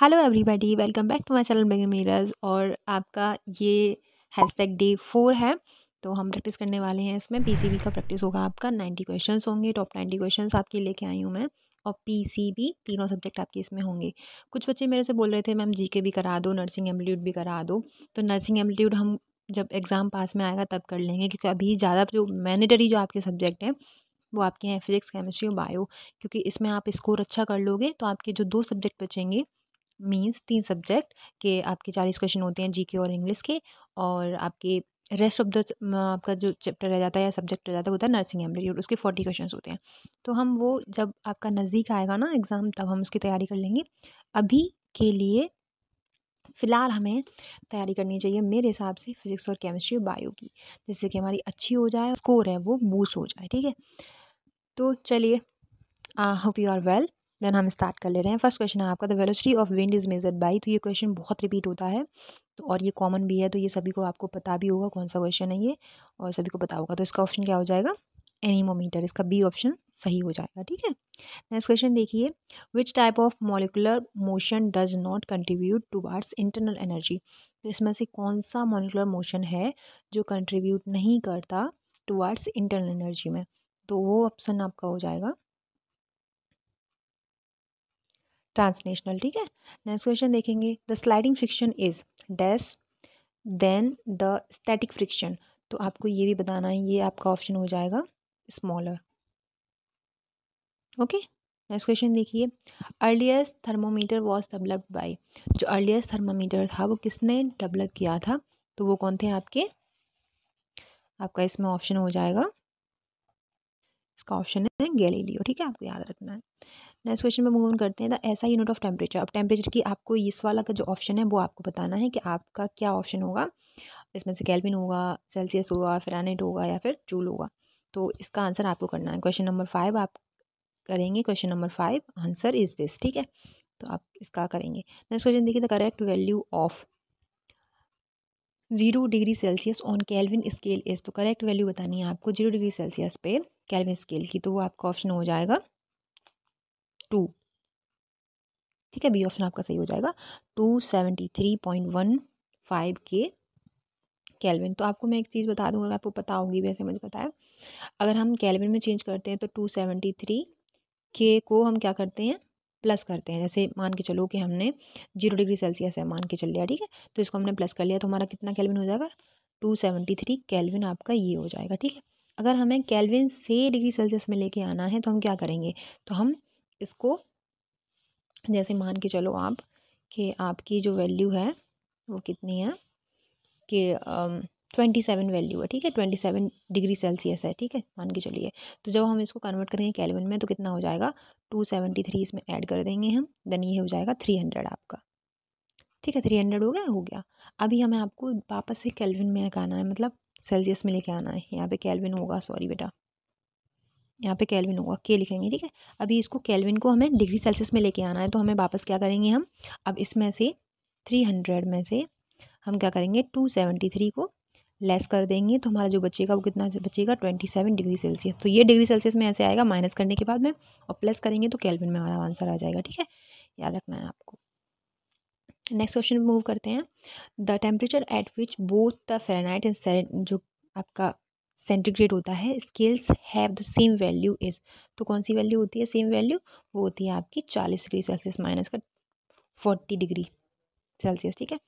hello everybody welcome back to my channel mega मीरज और आपका ये हैशटैग डे फोर है तो हम प्रैक्टिस करने वाले हैं इसमें पीसीबी का प्रैक्टिस होगा आपका नाइन्टी क्वेश्चंस होंगे टॉप नाइन्टी क्वेश्चंस आपके लेके आई हूँ मैं और पीसीबी तीनों सब्जेक्ट आपके इसमें होंगे कुछ बच्चे मेरे से बोल रहे थे मैम जी भी करा दो नर्सिंग एम्पलीट्यूड भी करा दो तो नर्सिंग एम्पलीट्यूड हम जब एग्ज़ाम पास में आएगा तब कर लेंगे क्योंकि अभी ज़्यादा जो मैनेटरी जो आपके सब्जेक्ट हैं वो आपके हैं फिजिक्स केमिस्ट्री और बायो क्योंकि इसमें आप स्कोर अच्छा कर लोगे तो आपके जो दो सब्जेक्ट बचेंगे मीन्स तीन सब्जेक्ट के आपके चालीस क्वेश्चन होते हैं जीके और इंग्लिश के और आपके रेस्ट ऑफ द आपका जो चैप्टर रह जाता है या सब्जेक्ट रह जाता है होता है नर्सिंग एम्पलीट्यूड उसके फोर्टी क्वेश्चन होते हैं तो हम वो जब आपका नज़दीक आएगा ना एग्ज़ाम तब हम उसकी तैयारी कर लेंगे अभी के लिए फ़िलहाल हमें तैयारी करनी चाहिए मेरे हिसाब से फिज़िक्स और केमिस्ट्री और बायो की जिससे कि हमारी अच्छी हो जाए स्कोर है वो बूस्ट हो जाए ठीक है तो चलिए I hope you are well then हम स्टार्ट कर ले रहे हैं फर्स्ट क्वेश्चन है आपका the velocity of wind is measured by तो ये क्वेश्चन बहुत रिपीट होता है तो और ये कॉमन भी है तो ये सभी को आपको पता भी होगा कौन सा क्वेश्चन है ये और सभी को पता होगा तो इसका ऑप्शन क्या हो जाएगा एनीमोमीटर इसका बी ऑप्शन सही हो जाएगा ठीक है नेक्स्ट क्वेश्चन देखिए which type of molecular motion does not contribute towards internal energy तो इसमें से कौन सा मॉलिकुलर मोशन है जो कंट्रीब्यूट नहीं करता टूवार्ड्स इंटरनल एनर्जी में तो वो ऑप्शन आपका हो जाएगा ट्रांसनेशनल ठीक है नेक्स्ट क्वेश्चन देखेंगे the sliding friction is less than the static friction तो आपको ये भी बताना है ये आपका ऑप्शन हो जाएगा स्मॉलर ओके नेक्स्ट क्वेश्चन देखिए earliest thermometer was developed by जो अर्लीस्ट थर्मोमीटर था वो किसने डेवलप किया था तो वो कौन थे आपके आपका इसमें ऑप्शन हो जाएगा इसका ऑप्शन है गैलीलियो ठीक है आपको याद रखना है नेक्स्ट क्वेश्चन में मूव ऑन करते हैं the S I unit of temperature अब टेम्परेचर की आपको इस वाला का जो ऑप्शन है वो आपको बताना है कि आपका क्या ऑप्शन होगा इसमें से कैलविन होगा सेल्सियस होगा फेरानेट होगा या फिर जूल होगा तो इसका आंसर आपको करना है क्वेश्चन नंबर फाइव आप करेंगे question number five answer is this ठीक है तो आप इसका करेंगे नेक्स्ट क्वेश्चन देखिए the correct value of zero degree Celsius on Kelvin scale is तो करेक्ट वैल्यू बतानी है आपको जीरो डिग्री सेल्सियस पे कैलविन स्केल की तो वो आपका ऑप्शन हो जाएगा टू ठीक है बी ऑप्शन आपका सही हो जाएगा two seventy three point one five K Kelvin तो आपको मैं एक चीज़ बता दूँ अगर आपको पता होगी वैसे मुझे पता है अगर हम कैलविन में चेंज करते हैं तो टू सेवेंटी थ्री के को हम क्या करते हैं प्लस करते हैं जैसे मान के चलो कि हमने जीरो डिग्री सेल्सियस है मान के चल लिया ठीक है तो इसको हमने प्लस कर लिया तो हमारा कितना कैलविन हो जाएगा टू सेवेंटी थ्री कैलविन आपका ये हो जाएगा ठीक है अगर हमें कैलविन से डिग्री सेल्सियस में लेके आना है तो हम क्या करेंगे तो हम इसको जैसे मान के चलो आप कि आपकी जो वैल्यू है वो कितनी है कि ट्वेंटी सेवन वैल्यू है ठीक है ट्वेंटी सेवन डिग्री सेल्सियस है ठीक है मान के चलिए तो जब हम इसको कन्वर्ट करेंगे कैलविन में तो कितना हो जाएगा टू सेवेंटी थ्री इसमें ऐड कर देंगे हम देन ये हो जाएगा थ्री हंड्रेड आपका ठीक है थ्री हंड्रेड हो गया हो गया अभी हमें आपको वापस से कैलविन में आना है मतलब सेल्सियस में लेके आना है यहाँ पे कैलविन होगा सॉरी बेटा यहाँ पे कैलविन होगा के लिखेंगे ठीक है अभी इसको कैलविन को हमें डिग्री सेल्सियस में लेके आना है तो हमें वापस क्या करेंगे हम अब इसमें से थ्री हंड्रेड में से हम क्या करेंगे टू सेवेंटी थ्री को लेस कर देंगे तो हमारा जो बचेगा वो कितना बचेगा ट्वेंटी सेवन डिग्री सेल्सियस तो ये डिग्री सेल्सियस में ऐसे आएगा माइनस करने के बाद में और प्लस करेंगे तो कैलविन में हमारा आंसर आ जाएगा ठीक है याद रखना है आपको नेक्स्ट क्वेश्चन मूव करते हैं the temperature at which both the Fahrenheit and जो आपका सेंटीग्रेड होता है scales have the same value is तो कौन सी वैल्यू होती है सेम वैल्यू वो होती है आपकी चालीस डिग्री सेल्सियस माइनस का फोर्टी डिग्री सेल्सियस ठीक है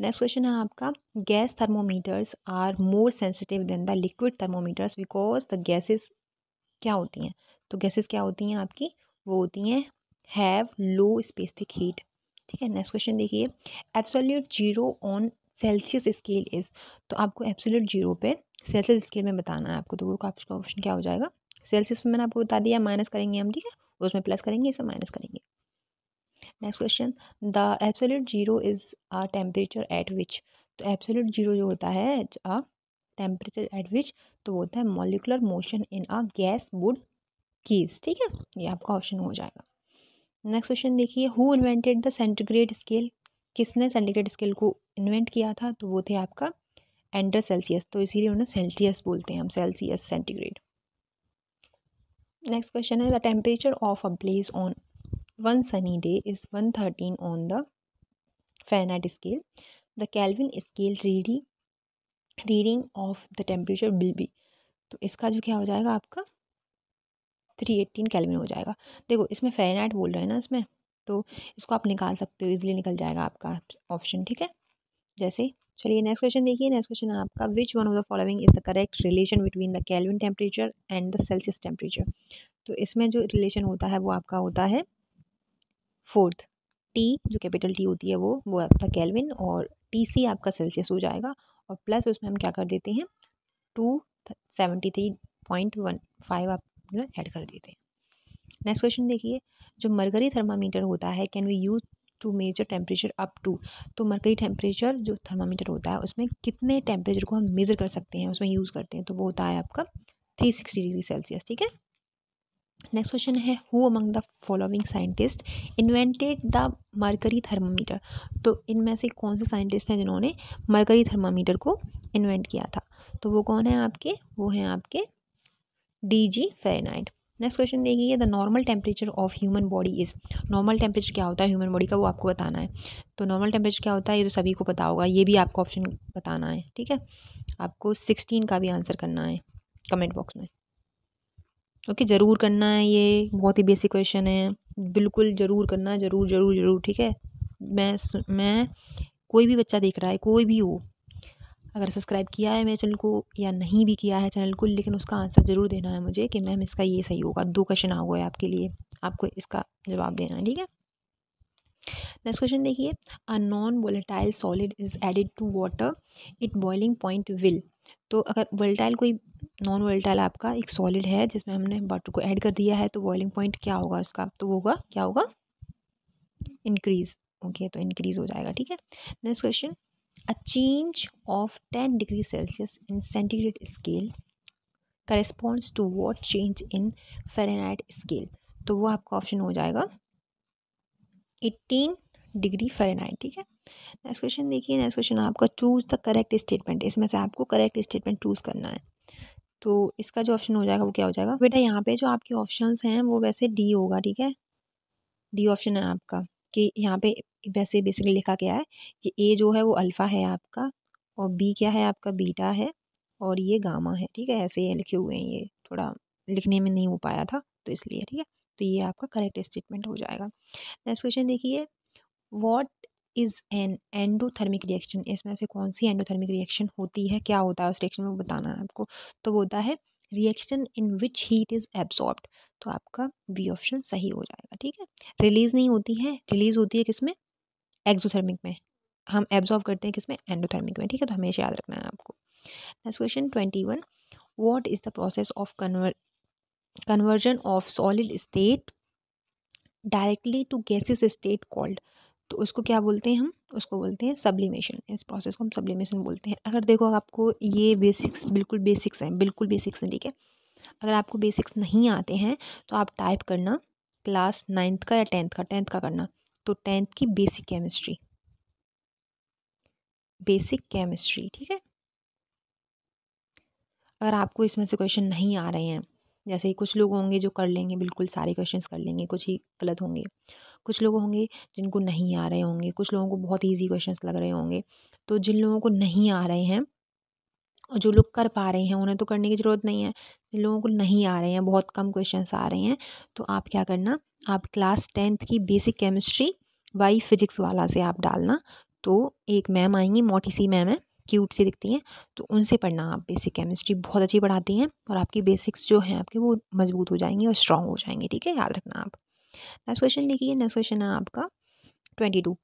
नेक्स्ट क्वेश्चन है आपका gas thermometers are more sensitive than the liquid thermometers because the gases क्या होती हैं तो गैसेस क्या होती हैं आपकी वो होती हैं हैव लो स्पेसिफिक हीट ठीक है नेक्स्ट क्वेश्चन देखिए absolute zero on Celsius scale is तो आपको एब्सोल्यूट जीरो पे सेल्सियस स्केल में बताना है आपको तो वो आपका ऑप्शन क्या हो जाएगा सेल्सियस में मैंने आपको बता दिया माइनस करेंगे हम ठीक है उसमें प्लस करेंगे इसमें माइनस करेंगे next question the absolute zero is a temperature at which तो एब्सोल्यूट जीरो जो होता है आ टेम्परेचर एट विच तो वो होता है molecular motion in a gas would cease ठीक है ये आपका ऑप्शन हो जाएगा नेक्स्ट क्वेश्चन देखिए who invented the centigrade scale किसने सेंटीग्रेड स्केल को इन्वेंट किया था तो वो थे आपका एंटर सेल्सियस तो इसीलिए उन्हें सेल्सियस बोलते हैं हम सेल्सियस सेंटीग्रेड नेक्स्ट क्वेश्चन है the temperature of a place on one sunny day is one thirteen on the Fahrenheit scale the Kelvin scale reading reading of the temperature will be तो इसका जो क्या हो जाएगा आपका थ्री एट्टीन कैलविन हो जाएगा देखो इसमें फेनाइट बोल रहे हैं ना इसमें तो इसको आप निकाल सकते हो इजीली निकल जाएगा आपका ऑप्शन ठीक है जैसे चलिए नेक्स्ट क्वेश्चन देखिए नेक्स्ट क्वेश्चन आपका which one of the following is the correct relation between the Kelvin temperature and the Celsius temperature तो इसमें जो रिलेशन होता है वो आपका होता है फोर्थ टी जो कैपिटल टी होती है वो वो आपका कैलविन और टी सी आपका सेल्सियस हो जाएगा और प्लस उसमें हम क्या कर देते हैं two seventy three point one five आप जो ऐड कर देते हैं नेक्स्ट क्वेश्चन देखिए जो मरकरी थर्मामीटर होता है can we use to measure temperature up to तो मरकरी टेम्परेचर जो थर्मामीटर होता है उसमें कितने टेम्परेचर को हम मेज़र कर सकते हैं उसमें यूज़ करते हैं तो वो होता है आपका थ्री सिक्सटी डिग्री सेल्सियस ठीक है नेक्स्ट क्वेश्चन है who among the following scientist invented the mercury thermometer तो इनमें से कौन से साइंटिस्ट हैं जिन्होंने मरकरी थर्मामीटर को इन्वेंट किया था तो वो कौन है आपके वो हैं आपके D G Fahrenheit next question देखिए the normal temperature of human body is normal temperature क्या होता है ह्यूमन बॉडी का वो आपको बताना है तो नॉर्मल टेम्परेचर क्या होता है ये तो सभी को पता होगा ये भी आपको ऑप्शन बताना है ठीक है आपको सिक्सटीन का भी आंसर करना है कमेंट बॉक्स में ओके okay, ज़रूर करना है ये बहुत ही बेसिक क्वेश्चन है बिल्कुल ज़रूर करना है ज़रूर ज़रूर ज़रूर ठीक है मैं मैं कोई भी बच्चा देख रहा है कोई भी हो अगर सब्सक्राइब किया है मेरे चैनल को या नहीं भी किया है चैनल को लेकिन उसका आंसर ज़रूर देना है मुझे कि मैम इसका ये सही होगा दो क्वेश्चन आ गए आपके लिए आपको इसका जवाब देना है ठीक है नेक्स्ट क्वेश्चन देखिए a non volatile solid is added to water it boiling point will तो अगर वोलेटाइल कोई नॉन वोलेटाइल आपका एक सॉलिड है जिसमें हमने वाटर को ऐड कर दिया है तो बॉइलिंग पॉइंट क्या होगा उसका तो वो होगा क्या होगा इंक्रीज़ ओके okay, तो इंक्रीज़ हो जाएगा ठीक है next question A change of 10 degree Celsius in centigrade scale corresponds to what change in Fahrenheit scale तो वो आपका ऑप्शन हो जाएगा एटीन डिग्री फेरेनाइट ठीक है नेक्स्ट क्वेश्चन देखिए नेक्स्ट क्वेश्चन आपका चूज़ द करेक्ट स्टेटमेंट इसमें से आपको करेक्ट स्टेटमेंट चूज़ करना है तो इसका जो ऑप्शन हो जाएगा वो क्या हो जाएगा बेटा यहाँ पे जो आपके ऑप्शंस हैं वो वैसे डी होगा ठीक है डी ऑप्शन है आपका कि यहाँ पे वैसे बेसिकली लिखा गया है कि ए जो है वो अल्फ़ा है आपका और बी क्या है आपका बीटा है और ये गामा है ठीक है ऐसे ये लिखे हुए हैं ये थोड़ा लिखने में नहीं हो पाया था तो इसलिए ठीक है तो ये आपका करेक्ट स्टेटमेंट हो जाएगा नेक्स्ट क्वेश्चन देखिए what is an endothermic reaction इसमें से कौन सी एंडोथर्मिक रिएक्शन होती है क्या होता है उस रिएक्शन में बताना है आपको तो वो होता है reaction in which heat is absorbed तो आपका वी ऑप्शन सही हो जाएगा ठीक है रिलीज़ नहीं होती है रिलीज़ होती है किसमें एक्जोथर्मिक में हम एब्जॉर्व करते हैं किसमें एंडोथर्मिक में ठीक है तो हमेशा याद रखना है आपको next question twenty one what is the process of conver conversion of solid state directly to gases state called तो उसको क्या बोलते हैं हम उसको बोलते हैं सब्लिमेशन इस प्रोसेस को हम सब्लिमेशन बोलते हैं अगर देखो आपको ये बेसिक्स बिल्कुल बेसिक्स हैं बिल्कुल बेसिक्स हैं ठीक है अगर आपको बेसिक्स नहीं आते हैं तो आप टाइप करना क्लास नाइन्थ का या टेंथ का टेंथ का करना तो टेंथ की बेसिक केमिस्ट्री बेसिक केमिस्ट्री ठीक है अगर आपको इसमें से क्वेश्चन नहीं आ रहे हैं जैसे कुछ लोग होंगे जो कर लेंगे बिल्कुल सारे क्वेश्चंस कर लेंगे कुछ ही गलत होंगे कुछ लोग होंगे जिनको नहीं आ रहे होंगे कुछ लोगों को बहुत ईजी क्वेश्चन लग रहे होंगे तो जिन लोगों को नहीं आ रहे हैं और जो लोग कर पा रहे हैं उन्हें तो करने की ज़रूरत नहीं है जिन लोगों को नहीं आ रहे हैं बहुत कम क्वेश्चन आ रहे हैं तो आप क्या करना आप क्लास टेंथ की बेसिक केमिस्ट्री बाई फिजिक्स वाला से आप डालना तो एक मैम आएंगी मोटी सी मैम है क्यूट सी दिखती हैं तो उनसे पढ़ना आप बेसिक केमिस्ट्री बहुत अच्छी पढ़ाती हैं और आपकी बेसिक्स जो हैं आपके वो मजबूत हो जाएंगी और स्ट्रॉन्ग हो जाएंगे ठीक है याद रखना आप नेक्स्ट क्वेश्चन लिखिए नेक्स्ट क्वेश्चन है आपका twenty two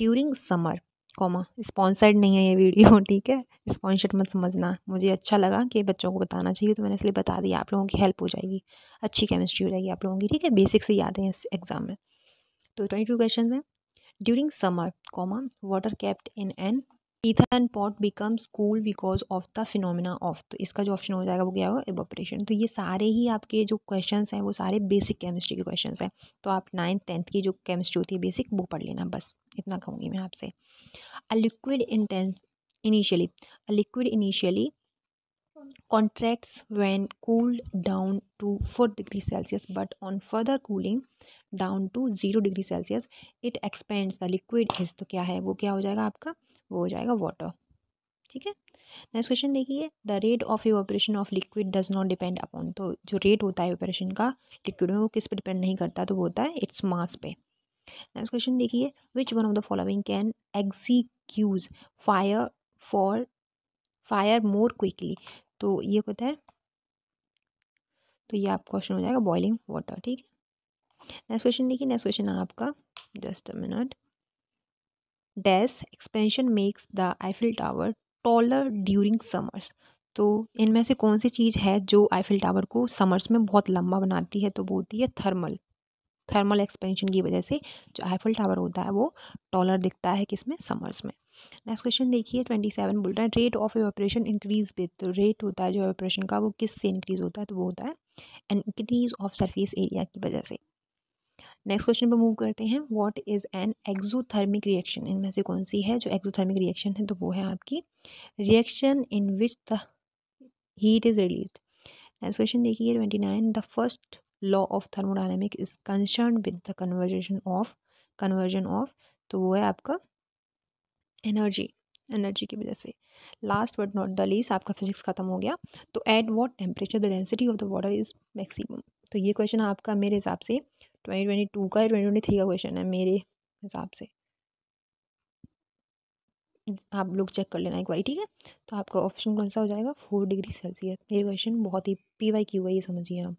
during summer comma sponsored नहीं है ये वीडियो ठीक है स्पॉन्सर्ड मत समझना मुझे अच्छा लगा कि बच्चों को बताना चाहिए तो मैंने इसलिए बता दिया आप लोगों की हेल्प हो जाएगी अच्छी केमिस्ट्री हो जाएगी आप लोगों की ठीक है बेसिक से याद है इस एग्ज़ाम में तो ट्वेंटी टू क्वेश्चन है during summer comma water kept in an earthen pot becomes cool because of the phenomena of तो इसका जो ऑप्शन हो जाएगा वो क्या होगा एबोपरेशन तो ये सारे ही आपके जो क्वेश्चंस हैं वो सारे बेसिक केमिस्ट्री के क्वेश्चंस हैं तो आप नाइन्थ टेंथ की जो केमिस्ट्री होती है बेसिक वो पढ़ लेना बस इतना कहूँगी मैं आपसे a liquid intense initially a liquid initially contracts when cooled down to four degree Celsius but on further cooling down to zero degree Celsius it expands the liquid is तो क्या है वो क्या हो जाएगा आपका वो हो जाएगा वाटर ठीक है नेक्स्ट क्वेश्चन देखिए the rate of evaporation of liquid does not depend upon तो जो रेट होता है ऑपरेशन का लिक्विड में वो किस पर डिपेंड नहीं करता तो वो होता है इट्स मास पे नेक्स्ट क्वेश्चन देखिए which one of the following can extinguish fire for fire more quickly तो ये होता है तो ये आपका क्वेश्चन हो जाएगा बॉइलिंग वाटर ठीक है नेक्स्ट क्वेश्चन देखिए नेक्स्ट क्वेश्चन है आपका just a minute thus expansion makes the Eiffel tower taller during summers तो इनमें से कौन सी चीज़ है जो आईफिल टावर को समर्स में बहुत लंबा बनाती है तो वो होती है थर्मल थर्मल एक्सपेंशन की वजह से जो आईफिल टावर होता है वो टॉलर दिखता है किसमें समर्स में नेक्स्ट क्वेश्चन देखिए ट्वेंटी सेवन बोल रहे हैं rate of evaporation increase with तो रेट होता है जो ऑपरेशन का वो किस से इंक्रीज होता है तो वो होता है इंक्रीज ऑफ सरफेस एरिया की वजह से नेक्स्ट क्वेश्चन पर मूव करते हैं what is an exothermic reaction इनमें से कौन सी है जो एक्जोथर्मिक रिएक्शन है तो वो है आपकी reaction in which the heat is release next question देखिए twenty nine the first law of thermodynamic is concern with the conversation of conversion of तो वो है आपका एनर्जी एनर्जी की वजह से last but not the least आपका physics खत्म हो गया तो at what temperature the density of the water is maximum तो ये क्वेश्चन आपका मेरे हिसाब से ट्वेंटी ट्वेंटी टू का या ट्वेंटी ट्वेंटी थ्री का क्वेश्चन है मेरे हिसाब से आप लोग चेक कर लेना एक बार ठीक है तो आपका ऑप्शन कौन सा हो जाएगा फोर डिग्री सेल्सियस ये क्वेश्चन बहुत ही पी वाई क्यू है ये समझिए आप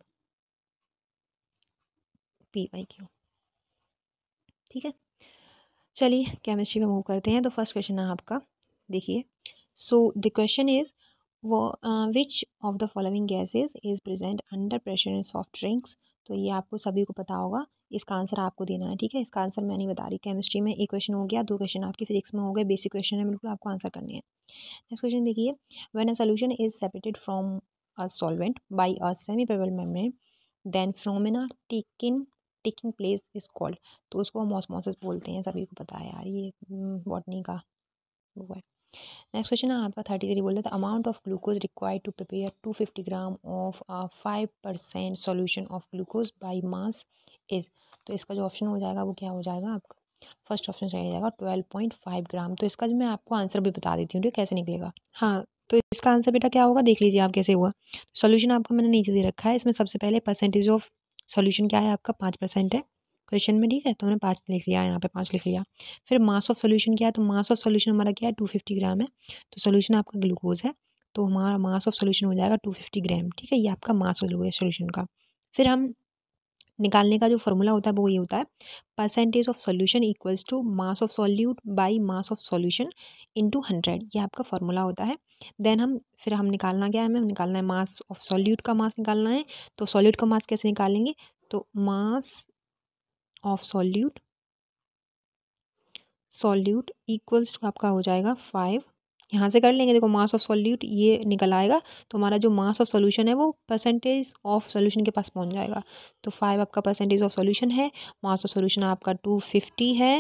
पी वाई क्यू ठीक है चलिए केमिस्ट्री में मूव करते हैं तो फर्स्ट क्वेश्चन है आपका देखिए so the question is which of the following gases is present under pressure in soft drinks तो ये आपको सभी को पता होगा इसका आंसर आपको देना है ठीक है इसका आंसर मैं नहीं बता रही केमिस्ट्री में एक क्वेश्चन हो गया दो क्वेश्चन आपके फिजिक्स में हो गए बेसिक क्वेश्चन है बिल्कुल आपको आंसर करने हैं नेक्स्ट क्वेश्चन देखिए when a solution is separated from a solvent by a semi पेबल membrane then phenomena taking taking place is called तो उसको हम ऑस्मोसिस बोलते हैं सभी को पता है यार ये बॉटनी हम्म, का वो है नेक्स्ट क्वेश्चन है आपका थर्टी थ्री बोलता था amount of glucose required to prepare two fifty gram of five percent solution of glucose by mass is तो इसका जो ऑप्शन हो जाएगा वो क्या हो जाएगा आपका फर्स्ट ऑप्शन सही जाएगा ट्वेल्व पॉइंट फाइव ग्राम तो इसका जो मैं आपको आंसर भी बता देती हूँ ठीक कैसे निकलेगा हाँ तो इसका आंसर बेटा क्या होगा देख लीजिए आप कैसे हुआ सोल्यूशन आपका मैंने नीचे दे रखा है इसमें सबसे पहले परसेंटेज ऑफ सोल्यूशन क्या है आपका पाँच परसेंट है क्वेश्चन में ठीक है तो हमने पाँच लिख लिया यहाँ पे पाँच लिख लिया फिर मास ऑफ सोल्यूशन क्या है तो मास ऑफ सोल्यूशन हमारा क्या है टू फिफ्टी ग्राम है तो सोल्यूशन आपका ग्लूकोज है तो हमारा मास ऑफ सोल्यूशन हो जाएगा टू फिफ्टी ग्राम ठीक है ये आपका मास हो जाएगा सोल्यूशन का फिर हम निकालने का जो फॉर्मूला होता है वो ये होता है percentage of solution equals to mass of solute by mass of solution into hundred ये आपका फॉर्मूला होता है देन हम फिर हम निकालना क्या है हमें निकालना है मास ऑफ सॉल्यूट का मास निकालना है तो सॉल्यूट का मास कैसे निकालेंगे तो mass of solute solute equals to आपका हो जाएगा फाइव यहाँ से कर लेंगे देखो मास ऑफ सॉल्यूट ये निकल आएगा तो हमारा जो मास ऑफ सॉल्यूशन है वो परसेंटेज ऑफ सॉल्यूशन के पास पहुँच जाएगा तो फाइव आपका परसेंटेज ऑफ सॉल्यूशन है मास ऑफ सॉल्यूशन आपका टू फिफ्टी है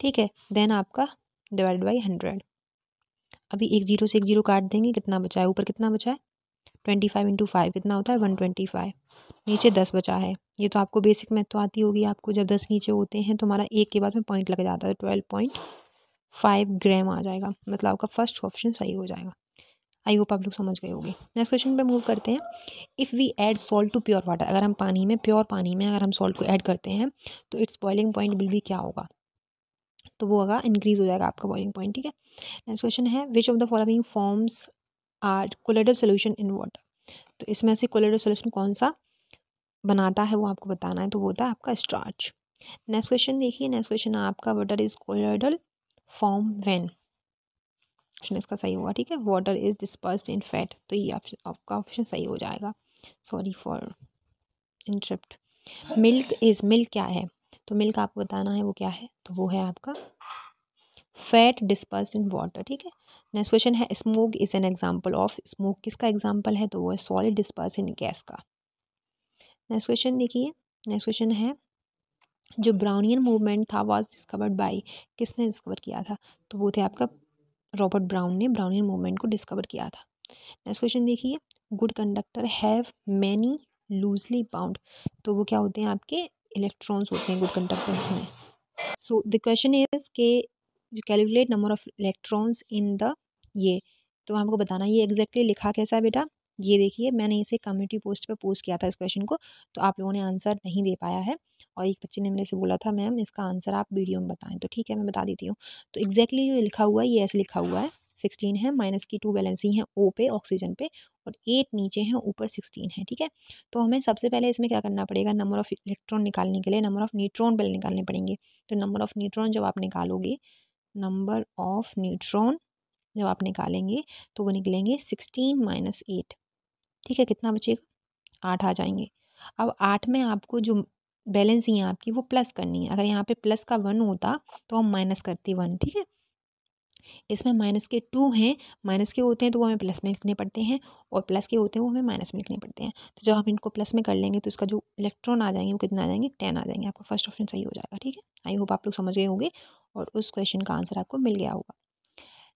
ठीक है देन आपका डिवाइड बाई हंड्रेड अभी एक जीरो से एक जीरो काट देंगे कितना बचा है ऊपर कितना बचा है ट्वेंटी फाइव इंटू फाइव कितना होता है वन ट्वेंटी फाइव नीचे दस बचा है ये तो आपको बेसिक मैथ तो आती होगी आपको जब दस नीचे होते हैं तो हमारा एक के बाद में पॉइंट लग जाता है ट्वेल्व पॉइंट फाइव ग्राम आ जाएगा मतलब आपका फर्स्ट ऑप्शन सही हो जाएगा आई होप आप लोग समझ गए होंगे नेक्स्ट क्वेश्चन पे मूव करते हैं if we add salt to pure water अगर हम पानी में प्योर पानी में अगर हम सॉल्ट को ऐड करते हैं तो इट्स बॉइलिंग पॉइंट बिल भी क्या होगा तो वो होगा इंक्रीज़ हो जाएगा आपका बॉइलिंग पॉइंट ठीक है नेक्स्ट क्वेश्चन है which of the following forms are colloidal solution in water तो इसमें से कोलेडल सोल्यूशन कौन सा बनाता है वो आपको बताना है तो वो होता है आपका स्टार्च नेक्स्ट क्वेश्चन देखिए नेक्स्ट क्वेश्चन आपका water is colloidal form when option इसका सही होगा ठीक है water is disperse in fat तो ये आपका ऑप्शन सही हो जाएगा sorry for interrupt milk is milk क्या है तो मिल्क आपको बताना है वो क्या है तो वो है आपका फैट डिस्पर्स इन वाटर ठीक है नेक्स्ट क्वेश्चन है smoke is an example of smoke किसका एग्जाम्पल है तो वो है सॉलिड डिस्पर्स इन गैस का नेक्स्ट क्वेश्चन देखिए नेक्स्ट क्वेश्चन है जो ब्राउनियन मूवमेंट था वॉज डिस्कवर्ड बाई किसने डिस्कवर किया था तो वो थे आपका रॉबर्ट ब्राउन ने ब्राउनियन मूवमेंट को डिस्कवर किया था नेक्स्ट क्वेश्चन देखिए good conductor have many loosely bound तो वो क्या होते हैं आपके इलेक्ट्रॉन्स होते हैं गुड कंडक्टर्स में सो द क्वेश्चन इज के calculate number of electrons in the ये तो आपको बताना ये एग्जैक्टली exactly लिखा कैसा है बेटा ये देखिए मैंने इसे कम्युनिटी पोस्ट पे पोस्ट किया था इस क्वेश्चन को तो आप लोगों ने आंसर नहीं दे पाया है और एक बच्चे ने मेरे से बोला था मैम इसका आंसर आप वीडियो में बताएं तो ठीक है मैं बता देती हूँ तो एक्जैक्टली exactly जो लिखा हुआ है ये ऐसे लिखा हुआ है सिक्सटीन है माइनस की टू बैलेंसी हैं ओ पे ऑक्सीजन पे और एट नीचे हैं ऊपर सिक्सटीन है ठीक है तो हमें सबसे पहले इसमें क्या करना पड़ेगा नंबर ऑफ़ इलेक्ट्रॉन निकालने के लिए नंबर ऑफ़ न्यूट्रॉन पहले निकालने पड़ेंगे तो नंबर ऑफ़ न्यूट्रॉन जब आप निकालोगे नंबर ऑफ़ न्यूट्रॉन जब आप निकालेंगे तो वो निकलेंगे सिक्सटीन माइनस एट ठीक है कितना बचेगा आठ आ जाएंगे अब आठ में आपको जो बैलेंस ही है आपकी वो प्लस करनी है अगर यहाँ पे प्लस का वन होता तो हम माइनस करते वन ठीक है इसमें माइनस के टू हैं माइनस के होते हैं तो वो हमें प्लस में लिखने पड़ते हैं और प्लस के होते हैं वो हमें माइनस में लिखने पड़ते हैं तो जब हम इनको प्लस में कर लेंगे तो इसका जो इलेक्ट्रॉन आ जाएंगे वो कितना आ जाएंगे टेन आ जाएंगे आपका फर्स्ट ऑप्शन सही हो जाएगा ठीक है आई होप आप लोग समझ गए होंगे और उस क्वेश्चन का आंसर आपको मिल गया होगा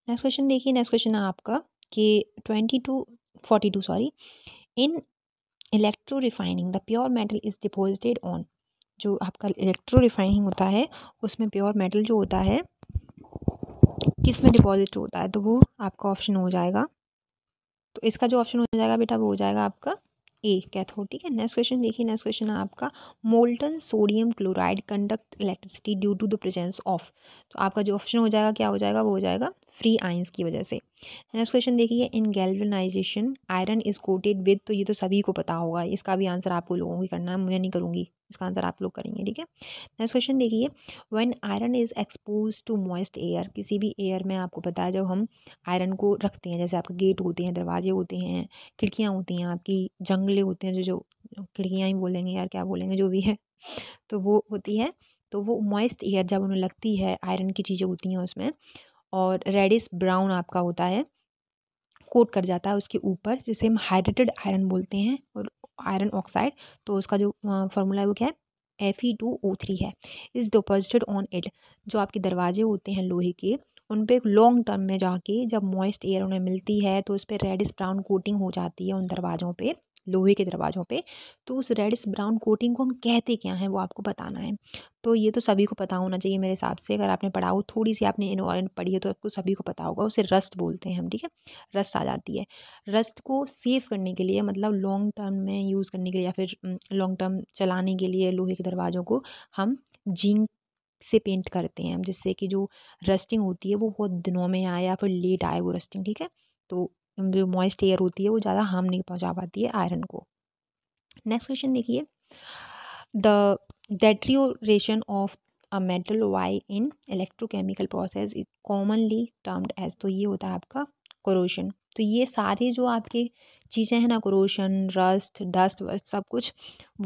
नेक्स्ट क्वेश्चन देखिए नेक्स्ट क्वेश्चन है आपका कि twenty two forty two sorry in electro refining the pure metal is deposited on जो आपका इलेक्ट्रो रिफाइनिंग होता है उसमें प्योर मेटल जो होता है किस में डिपॉजिट होता है तो वो आपका ऑप्शन हो जाएगा तो इसका जो ऑप्शन हो जाएगा बेटा वो हो जाएगा आपका ए कैथोड ठीक है नेक्स्ट क्वेश्चन देखिए नेक्स्ट क्वेश्चन है आपका molten sodium chloride conduct electricity due to the presence of तो आपका जो ऑप्शन हो जाएगा क्या हो जाएगा वो हो जाएगा फ्री आइंस की वजह से नेक्स्ट क्वेश्चन देखिए in galvanization iron is coated with तो ये तो सभी को पता होगा इसका भी आंसर आपको लोगों को करना है मैं नहीं करूँगी इसका आंसर आप लोग करेंगे ठीक है नेक्स्ट क्वेश्चन देखिए when iron is expose to moist air किसी भी एयर में आपको पता है जब हम आयरन को रखते हैं जैसे आपके गेट होते हैं दरवाजे होते हैं खिड़कियाँ होती हैं आपकी जंगले होते हैं जो जो खिड़कियाँ ही बोलेंगे यार क्या बोलेंगे जो भी है तो वो होती है तो वो मॉइस्ट एयर जब उन्हें लगती है आयरन की चीज़ें होती हैं उसमें और रेडिस ब्राउन आपका होता है कोट कर जाता है उसके ऊपर जिसे हम हाइड्रेटेड आयरन बोलते हैं और आयरन ऑक्साइड तो उसका जो फार्मूला है वो क्या है F E two O three है इज़ डिपोजिटेड ऑन इट जो आपके दरवाजे होते हैं लोहे के उन पर लॉन्ग टर्म में जाके जब मॉइस्ट एयर उन्हें मिलती है तो उस पर रेडिस ब्राउन कोटिंग हो जाती है उन दरवाज़ों पर लोहे के दरवाज़ों पे तो उस रेडिस ब्राउन कोटिंग को हम कहते क्या हैं वो आपको बताना है तो ये तो सभी को पता होना चाहिए मेरे हिसाब से अगर आपने पढ़ा हो थोड़ी सी आपने इनऑरेंट पढ़ी है तो आपको सभी को पता होगा उसे रस्ट बोलते हैं हम ठीक है रस्ट आ जाती है रस्ट को सेव करने के लिए मतलब लॉन्ग टर्म में यूज़ करने के लिए या फिर लॉन्ग टर्म चलाने के लिए लोहे के दरवाज़ों को हम जिंक से पेंट करते हैं जिससे कि जो रस्टिंग होती है वो बहुत दिनों में आए या फिर लेट आए वो रस्टिंग ठीक है तो जो मॉइस्ट एयर होती है वो ज़्यादा हार्म नहीं पहुँचा पाती है आयरन को नेक्स्ट क्वेश्चन देखिए the deterioration of a metal by in electrochemical process is commonly termed as तो ये होता है आपका क्रोशन तो ये सारे जो आपके चीज़ें हैं ना क्रोशन रस्ट डस्ट वस्ट सब कुछ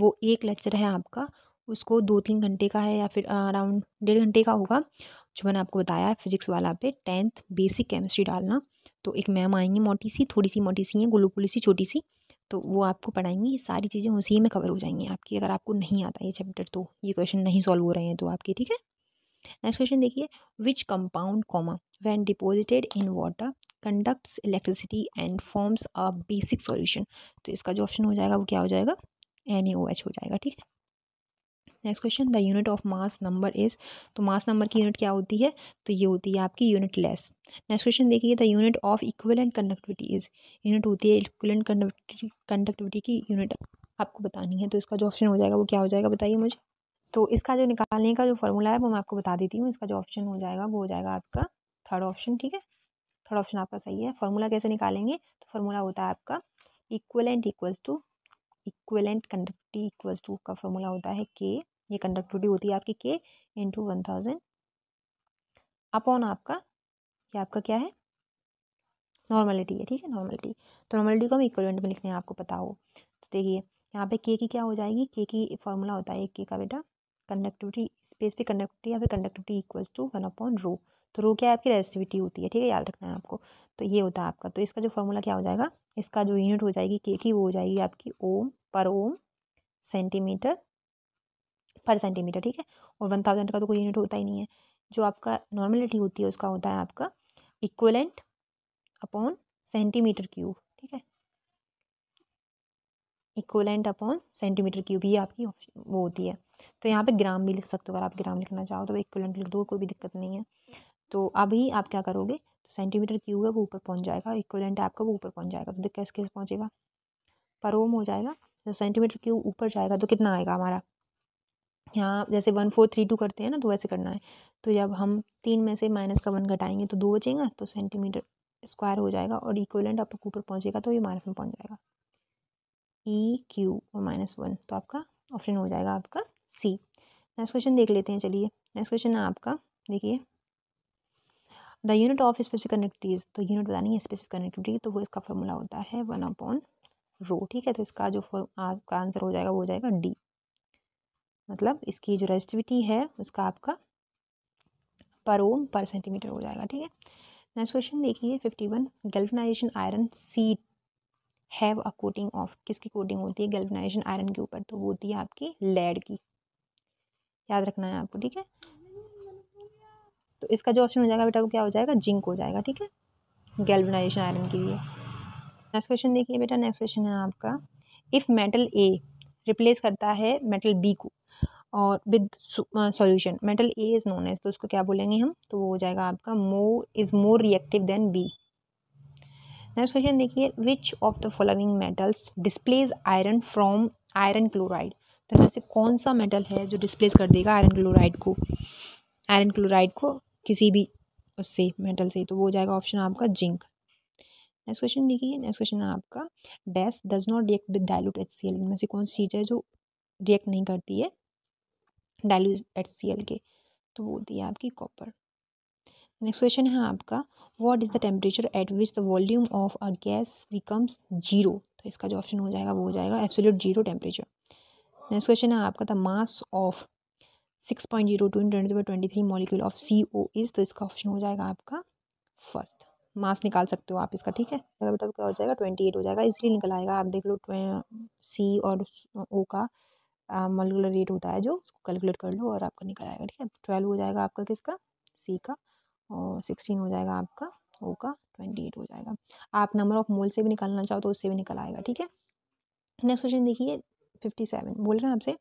वो एक लेक्चर है आपका उसको दो तीन घंटे का है या फिर अराउंड डेढ़ घंटे का होगा जो मैंने आपको बताया फिजिक्स वाला पे टेंथ बेसिक केमिस्ट्री डालना तो एक मैम आएंगी मोटी सी थोड़ी सी मोटी सी हैं गुलूगुली सी छोटी सी तो वो आपको पढ़ाएंगी ये सारी चीज़ें उसी में कवर हो जाएंगी आपकी अगर आपको नहीं आता ये चैप्टर तो ये क्वेश्चन नहीं सॉल्व हो रहे हैं तो आपके ठीक है नेक्स्ट क्वेश्चन देखिए which compound comma when deposited in water conducts electricity and forms a basic solution तो इसका जो ऑप्शन हो जाएगा वो क्या हो जाएगा एन एच हो जाएगा ठीक है next question the unit of mass number is तो मास नंबर की यूनिट क्या होती है तो ये होती है आपकी यूनिट लेस नेक्स्ट क्वेश्चन देखिए the unit of equivalent conductivity is unit होती है इक्वलेंट कंडक्टिविटी कंडक्टिविटी की यूनिट आपको बतानी है तो इसका जो ऑप्शन हो जाएगा वो क्या हो जाएगा बताइए मुझे तो इसका जो निकालने का जो फॉर्मूला है वो मैं आपको बता देती हूँ इसका जो ऑप्शन हो जाएगा वो हो जाएगा आपका थर्ड ऑप्शन ठीक है थर्ड ऑप्शन आपका सही है फॉर्मूला कैसे निकालेंगे तो फॉर्मूला होता है आपका equivalent equals to equivalent conductivity equals to का फॉर्मूला होता है के ये कंडक्टिविटी होती है आपकी के इंटू वन थाउजेंड अपॉन आपका ये आपका क्या है नॉर्मलिटी है ठीक है नॉर्मलिटी तो नॉर्मलिटी को हम इक्वलेंट में लिखने हैं आपको पता हो तो देखिए यहाँ पे के की क्या हो जाएगी के की फॉर्मूला होता है के का बेटा कंडक्टिविटी स्पेस पे कंडक्टिविटी या फिर conductivity equals to one upon rho तो रो क्या है आपकी रेसिविटी होती है ठीक है याद रखना है आपको तो ये होता है आपका तो इसका जो फॉर्मूला क्या हो जाएगा इसका जो यूनिट हो जाएगी के की वो हो जाएगी आपकी ओम पर ओम सेंटीमीटर पर सेंटीमीटर ठीक है और वन थाउजेंड का तो कोई यूनिट होता ही नहीं है जो आपका नॉर्मलिटी होती है उसका होता है आपका इक्वलेंट अपॉन सेंटीमीटर क्यूब ठीक है इक्वलेंट अपॉन सेंटीमीटर क्यूब ये आपकी वो होती है तो यहाँ पे ग्राम भी लिख सकते हो अगर आप ग्राम लिखना चाहो तो इक्वलेंट लिख दो कोई भी दिक्कत नहीं है तो अभी आप क्या करोगे तो सेंटीमीटर क्यूब है वो ऊपर पहुँच जाएगा इक्वलेंट आपका वो ऊपर पहुँच जाएगा तो कैसे कैसे पहुँचेगा पर ओम हो जाएगा तो सेंटीमीटर क्यूब ऊपर जाएगा तो कितना आएगा हमारा यहाँ जैसे वन फोर थ्री टू करते हैं ना तो वैसे करना है तो जब हम तीन में से माइनस का वन घटाएंगे तो दो बचेगा तो सेंटीमीटर स्क्वायर हो जाएगा और इक्वलेंट आपको ऊपर पहुँचेगा तो ये माइनस में पहुँच जाएगा ई e क्यू और माइनस वन तो आपका ऑप्शन हो जाएगा आपका सी नेक्स्ट क्वेश्चन देख लेते हैं चलिए नेक्स्ट क्वेश्चन है आपका देखिए the unit of specific connectivities तो यूनिट बतानी है स्पेसिफिक कनेक्टिविटी तो वो इसका फॉर्मूला होता है वन अपॉन रो ठीक है तो इसका जो आपका आंसर हो जाएगा वो हो जाएगा डी मतलब इसकी जो रेजिस्टिविटी है उसका आपका पर ओम पर सेंटीमीटर हो जाएगा ठीक है नेक्स्ट क्वेश्चन देखिए fifty one galvanization iron sheet have a coating of किसकी कोटिंग होती है गल्फनाइजेशन आयरन के ऊपर तो वो होती है आपकी लेड की याद रखना है आपको ठीक है तो इसका जो ऑप्शन हो जाएगा बेटा वो क्या हो जाएगा जिंक हो जाएगा ठीक है गैल्वनाइजेशन आयरन के लिए नेक्स्ट क्वेश्चन देखिए बेटा नेक्स्ट क्वेश्चन है आपका इफ़ मेटल ए रिप्लेस करता है मेटल बी को और with solution metal A is known as तो उसको क्या बोलेंगे हम तो वो हो जाएगा आपका मो is more reactive than B next question देखिए which of the following metals displaces iron from iron chloride तो ऐसे कौन सा मेटल है जो डिस्प्लेस कर देगा आयरन क्लोराइड को आयरन क्लोराइड को किसी भी उससे मेटल से तो वो हो जाएगा ऑप्शन आपका जिंक नेक्स्ट क्वेश्चन देखिए नेक्स्ट क्वेश्चन है आपका dash does not react with dilute H C L इनमें से कौन सी चीज़ है जो रिएक्ट नहीं करती है डायलूट एच सी एल के तो वो होती है आपकी कॉपर नेक्स्ट क्वेश्चन है आपका what is the temperature at which the volume of a gas becomes zero तो इसका जो ऑप्शन हो जाएगा वो हो जाएगा absolute zero temperature next question है आपका the mass of six point zero two twenty three molecule of C O is तो इसका ऑप्शन हो जाएगा आपका फर्स्ट मास निकाल सकते हो आप इसका ठीक है अगर बेटा तो क्या हो जाएगा ट्वेंटी एट हो जाएगा इसलिए निकल आएगा आप देख लो सी और ओ का मोलिकुलर रेट होता है जो उसको कैलकुलेट कर लो और आपका निकल आएगा ठीक है ट्वेल्व हो जाएगा आपका किसका सी का और सिक्सटीन हो जाएगा आपका ओ का ट्वेंटी एट हो जाएगा आप नंबर ऑफ मोल से भी निकालना चाहो तो उससे भी निकल आएगा ठीक है नेक्स्ट क्वेश्चन देखिए फिफ्टी सेवन बोल रहे हैं आपसे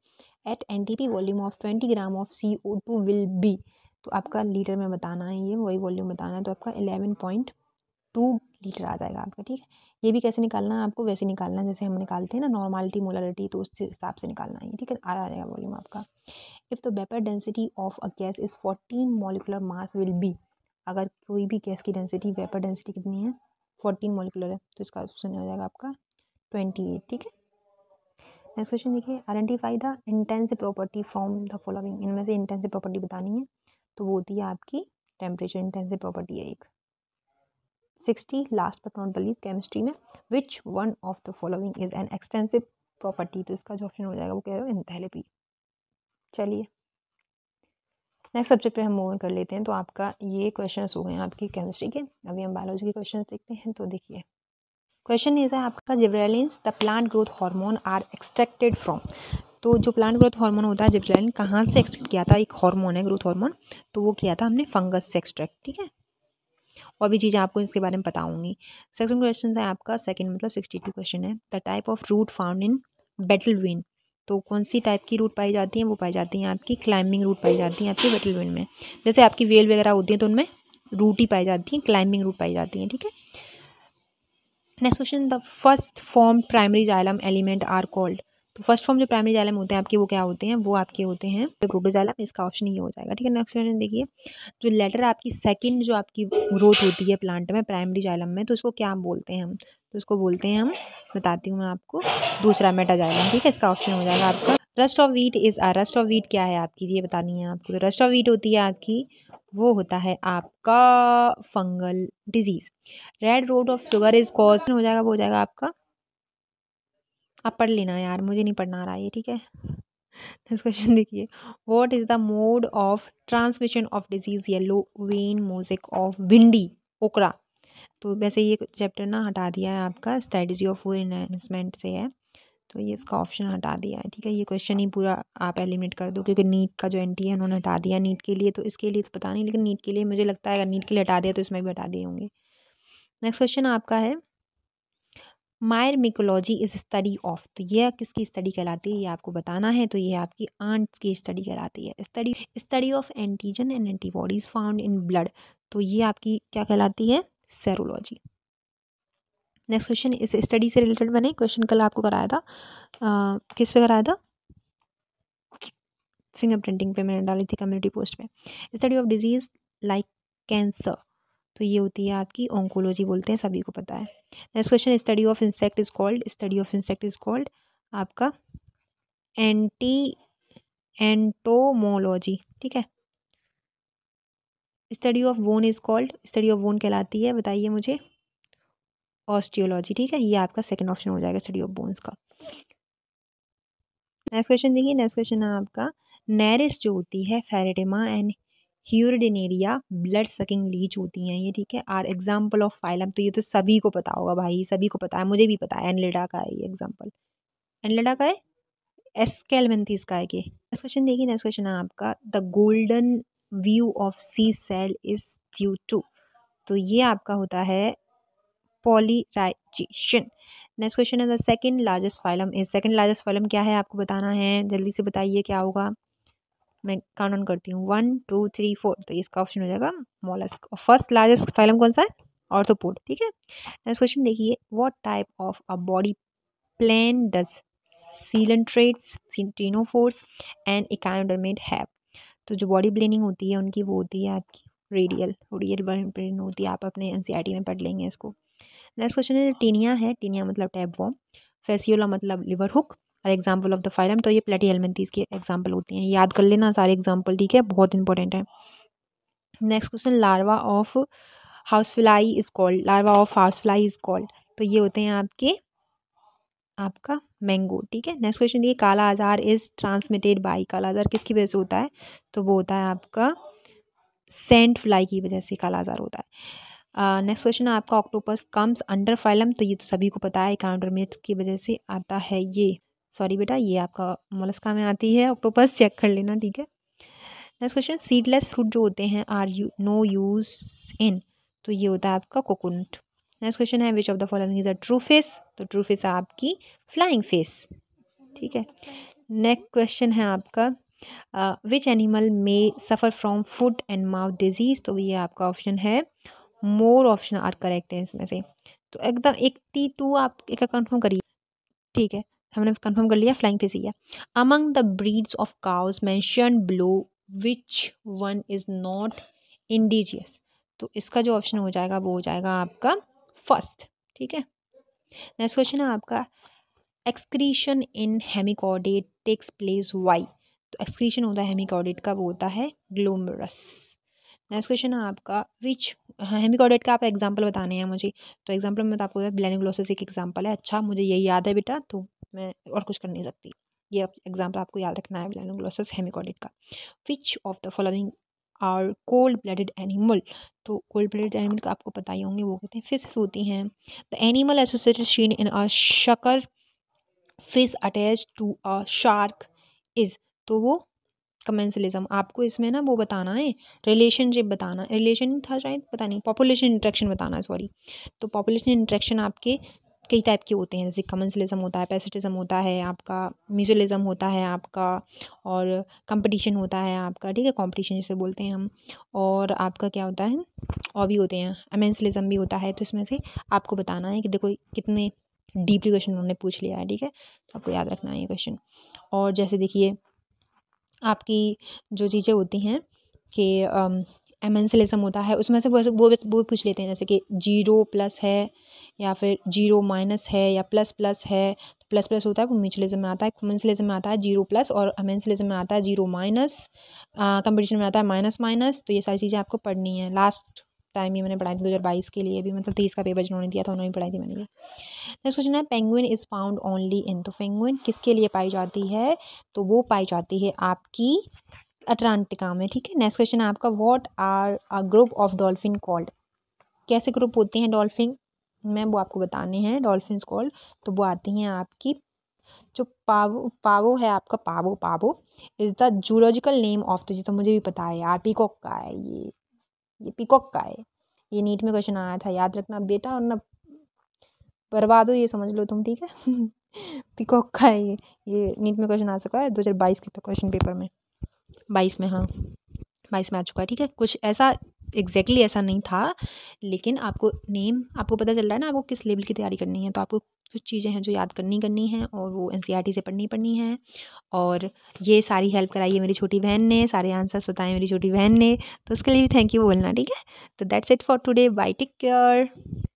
at N T P volume of twenty gram of C O two will be तो आपका लीटर में बताना है ये वही वॉल्यूम बताना है तो आपका एलेवन पॉइंट टू तो लीटर आ जाएगा आपका ठीक है ये भी कैसे निकालना है आपको वैसे निकालना है जैसे हम निकालते हैं ना नॉर्मालिटी मोलालिटी तो उस हिसाब से निकालना है ठीक है आ जाएगा वॉल्यूम आपका if the vapour density of a gas is fourteen molecular mass will be अगर कोई भी गैस की डेंसिटी वेपर डेंसिटी कितनी है फोर्टीन मोलिकुलर है तो इसका ऑप्शन हो जाएगा आपका ट्वेंटी एट ठीक है नेक्स्ट क्वेश्चन देखिए identify the intensive property from the following इनमें से इंटेंसिव प्रॉपर्टी बतानी है तो वो होती है आपकी टेम्परेचर इंटेंसिव प्रॉपर्टी है एक sixty last but not the least chemistry में which one of the following is an extensive property तो इसका जो ऑप्शन हो जाएगा वो कह रहे हो एंथैलेपी चलिए नेक्स्ट सब्जेक्ट पे हम मूव कर लेते हैं तो आपका ये क्वेश्चन हो गए हैं आपकी केमिस्ट्री के अभी हम बायोलॉजी के क्वेश्चन देखते हैं तो देखिए क्वेश्चन इज है आपका gibberellins the plant growth hormone are extracted from तो जो प्लांट ग्रोथ हार्मोन होता है जिब्रेलिन कहाँ से एक्सट्रैक्ट किया था एक हार्मोन है ग्रोथ हार्मोन तो वो किया था हमने फंगस से एक्सट्रैक्ट ठीक है और भी चीज़ें आपको इसके बारे में बताऊँगी सेकंड क्वेश्चन था आपका सेकंड मतलब सिक्सटी टू क्वेश्चन है the type of root found in betel vine तो कौन सी टाइप की रूट पाई जाती हैं वो पाई जाती हैं आपकी क्लाइंबिंग रूट पाई जाती हैं आपकी बैटल विन में जैसे आपकी वेल वगैरह होती है तो उनमें रूट ही पाई जाती हैं क्लाइंबिंग रूट पाई जाती हैं ठीक है next question the first form primary xylem element are called तो फर्स्ट फॉर्म जो प्राइमरी जाइलम होते हैं आपके वो क्या होते हैं वो आपके होते हैं प्रोटोजाइलम इसका ऑप्शन ये हो जाएगा ठीक है नेक्स्ट क्वेश्चन देखिए जो लेटर आपकी सेकेंड जो आपकी ग्रोथ होती है प्लांट में प्राइमरी जाइलम में तो उसको क्या बोलते हैं हम तो उसको बोलते हैं हम बताती हूँ मैं आपको दूसरा मेटाजाइलम ठीक है इसका ऑप्शन हो जाएगा आपका रस्ट ऑफ वीट इज़ आ रस्ट ऑफ वीट क्या है आपकी ये बतानी है आपको रस्ट ऑफ वीट होती है आपकी वो होता है आपका fungal disease red rot of sugar is cause हो जाएगा वो हो जाएगा आपका आप पढ़ लेना यार मुझे नहीं पढ़ना आ रहा ये ठीक है नेक्स्ट क्वेश्चन देखिए what is the mode of transmission of disease yellow vein mosaic of bhindi okra तो वैसे ये चैप्टर ना हटा दिया है आपका स्ट्रेटजी ऑफ फूड इन्हेंसमेंट से है तो ये इसका ऑप्शन हटा दिया है ठीक है ये क्वेश्चन ही पूरा आप एलिमिनेट कर दो क्योंकि नीट का जो एंटी है उन्होंने हटा दिया नीट के लिए तो इसके लिए तो पता नहीं लेकिन नीट के लिए मुझे लगता है अगर नीट के लिए हटा दिया तो इसमें भी हटा दिए होंगे नेक्स्ट क्वेश्चन आपका है मायर मिकोलॉजी इज़ स्टडी ऑफ तो यह किसकी स्टडी कहलाती है ये आपको बताना है तो यह आपकी आंट्स की स्टडी कहलाती है study study of antigen and antibodies found in blood तो ये आपकी क्या कहलाती है सेरोलॉजी नेक्स्ट क्वेश्चन इस स्टडी से रिलेटेड मैंने क्वेश्चन कल आपको कराया था आ, किस पे कराया था फिंगर प्रिंटिंग पे मैंने डाली थी कम्युनिटी पोस्ट पे study of disease like cancer तो ये होती है आपकी ओंकोलॉजी बोलते हैं सभी को पता है next question study of insect is called study of insect is called आपका एंटी एंटोमोलॉजी ठीक है study of bone is called study of bone कहलाती है बताइए मुझे ऑस्टियोलॉजी ठीक है ये आपका सेकेंड ऑप्शन हो जाएगा स्टडी ऑफ बोन्स का नेक्स्ट क्वेश्चन देखिए नेक्स्ट क्वेश्चन है आपका नैरिस जो होती है Pheretima and Hirudinaria blood sucking leech होती हैं ये ठीक है आर एग्जाम्पल ऑफ फाइलम तो ये तो सभी को पता होगा भाई सभी को पता है मुझे भी पता है एनलेडा का है ये एग्जाम्पल एनलेडा का है एस्केलमेंथीस का है कि नेक्स्ट क्वेश्चन देखिए नेक्स्ट क्वेश्चन है आपका the golden view of sea cell is due to तो ये आपका होता है पॉलीराइजेशन नेक्स्ट क्वेश्चन है the second largest phylum is second largest phylum क्या है आपको बताना है जल्दी से बताइए क्या होगा मैं काउंट ऑन करती हूँ वन टू थ्री फोर तो इसका ऑप्शन हो जाएगा मोलस्क और फर्स्ट लार्जेस्ट फाइलम कौन सा है ऑर्थोपोड ठीक है नेक्स्ट क्वेश्चन देखिए what type of a body plan does coelenterates ctenophores and echinoderms have तो जो बॉडी प्लेनिंग होती है उनकी वो होती है आपकी रेडियल रेडियल बॉडी प्लेनिंग होती है आप अपने एन e में पढ़ लेंगे इसको नेक्स्ट क्वेश्चन है टीनिया है टीनिया मतलब टैप वॉम फेसियोला मतलब लिवर हुक are example of the phylum तो ये प्लेटी हेलमेंटीज के एग्जाम्पल होती हैं याद कर लेना सारे एग्जाम्पल ठीक है बहुत इंपॉर्टेंट है next question larva of house fly is called larva of house fly is called तो ये होते हैं आपके आपका मैंगो ठीक है नेक्स्ट क्वेश्चन देखिए काला आजार इज़ ट्रांसमिटेड बाई काला आजार किसकी वजह से होता है तो वो होता है आपका सेंट फ्लाई की वजह से काला आजार होता है नेक्स्ट क्वेश्चन है आपका ऑक्टोपस कम्स अंडर फाइलम तो ये तो सभी को पता है काउंटरमेट्स की वजह से आता है ये सॉरी बेटा ये आपका मोलस्का में आती है ऑक्टोपस तो चेक कर लेना ठीक है नेक्स्ट क्वेश्चन सीडलेस फ्रूट जो होते हैं are you know use in तो ये होता है आपका कोकोनट नेक्स्ट क्वेश्चन है which of the following is a true fish तो ट्रू फेस आपकी फ्लाइंग फेस ठीक है नेक्स्ट क्वेश्चन है आपका which animal may suffer from foot and mouth disease तो ये आपका ऑप्शन है मोर ऑप्शन आर करेक्ट है इसमें से तो एकदम एक टी टू आप एक कन्फर्म करिए ठीक है हमने कंफर्म कर लिया फ्लाइंग फिश ही है among the breeds of cows mention below which one is not indigenous तो इसका जो ऑप्शन हो जाएगा वो हो जाएगा आपका फर्स्ट ठीक है नेक्स्ट क्वेश्चन है आपका excretion in hemichordate takes place by तो एक्सक्रीशन होता है हेमिकॉडेट का वो होता है ग्लोमरस नेक्स्ट क्वेश्चन है आपका विच हेमिकॉडेट हाँ, का आप एग्जाम्पल बताने हैं मुझे तो एग्जाम्पल में तो आपको ब्लैनिग्लोसिस एक एग्जाम्पल है अच्छा मुझे ये याद है बेटा तो मैं और कुछ कर नहीं सकती ये एग्जाम्पल आपको याद रखना है ग्लोसस हेमिकॉडिड का which of the following are cold blooded animal तो कोल्ड ब्लडेड एनिमल का आपको पता ही होंगे वो कहते हैं फिश होती हैं the animal associated seen in a sucker fish attach to a shark is तो वो कमेंसलिज्म आपको इसमें ना वो बताना है रिलेशनशिप बताना रिलेशन था शायद पता नहीं पॉपुलेशन इंट्रैक्शन बताना है सॉरी तो पॉपुलेशन इंट्रैक्शन आपके कई टाइप के होते हैं जैसे कमेंसलिज्म होता है पैसेटिज़म होता है आपका म्यूजलिज्म होता है आपका और कंपटीशन होता है आपका ठीक है कंपटीशन जैसे बोलते हैं हम और आपका क्या होता है और भी होते हैं एमेंसलिज़म भी होता है तो इसमें से आपको बताना है कि देखो कितने डीपली क्वेश्चन उन्होंने पूछ लिया है ठीक है तो आपको याद रखना है ये क्वेश्चन और जैसे देखिए आपकी जो चीज़ें होती हैं कि एमेंसलिज़म होता है उसमें से वो वो वो पूछ लेते हैं जैसे कि जीरो प्लस है या फिर जीरो माइनस है या प्लस प्लस है तो प्लस प्लस होता है वो म्यूचुअलिज्म में आता है कमेंसलिज्म में आता है जीरो प्लस और एमेंसलिज्म में आता है जीरो माइनस कंपटीशन में आता है माइनस माइनस तो ये सारी चीज़ें आपको पढ़नी है लास्ट टाइम ही मैंने पढ़ाई थी दो हज़ार बाईस के लिए भी मतलब तीस का पेपर जिन्होंने दिया था उन्होंने पढ़ाई थी मैंने ये नेक्स्ट क्वेश्चन है penguin is found only in तो पेंगुइन किसके लिए पाई जाती है तो वो पाई जाती है आपकी अटलांटिका में ठीक है नेक्स्ट क्वेश्चन है आपका what are a group of dolphin called कैसे ग्रुप होते हैं डॉल्फिन मैम वो आपको बताने हैं डॉल्फिन कॉल्ड तो वो आती हैं आपकी जो पावो पावो है आपका Pavo Pavo is the zoological name of the जी तो मुझे भी पता है यार पीकॉक का है ये ये पीकॉक का है ये नीट में क्वेश्चन आया था याद रखना बेटा और ना बर्बाद हो ये समझ लो तुम ठीक है पीकॉक का है ये ये नीट में क्वेश्चन आ सका है दो हज़ार बाईस के क्वेश्चन पेपर में बाईस में हाँ बाईस में आ चुका है ठीक है कुछ ऐसा एग्जैक्टली exactly ऐसा नहीं था लेकिन आपको नेम आपको पता चल रहा है ना आपको किस लेवल की तैयारी करनी है तो आपको कुछ चीज़ें हैं जो याद करनी करनी है और वो एन e से पढ़नी पढ़नी है और ये सारी हेल्प कराई है मेरी छोटी बहन ने सारे आंसर्स बताए मेरी छोटी बहन ने तो उसके लिए भी थैंक यू बोलना ठीक है तो that's it for today bye take care